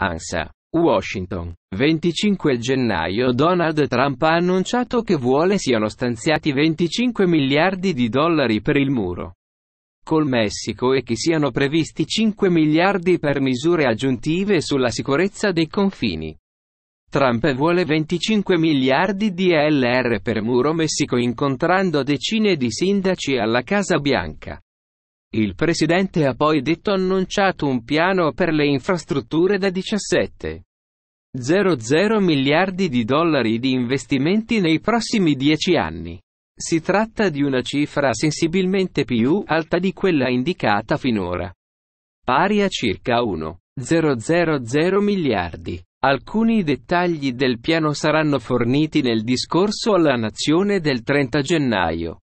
ANSA. Washington, 25 gennaio Donald Trump ha annunciato che vuole siano stanziati 25 miliardi di dollari per il muro col Messico e che siano previsti 5 miliardi per misure aggiuntive sulla sicurezza dei confini. Trump vuole 25 miliardi di LR per muro Messico incontrando decine di sindaci alla Casa Bianca. Il presidente ha poi detto annunciato un piano per le infrastrutture da 17,00 miliardi di dollari di investimenti nei prossimi dieci anni. Si tratta di una cifra sensibilmente più alta di quella indicata finora, pari a circa 1,000 miliardi. Alcuni dettagli del piano saranno forniti nel discorso alla nazione del 30 gennaio.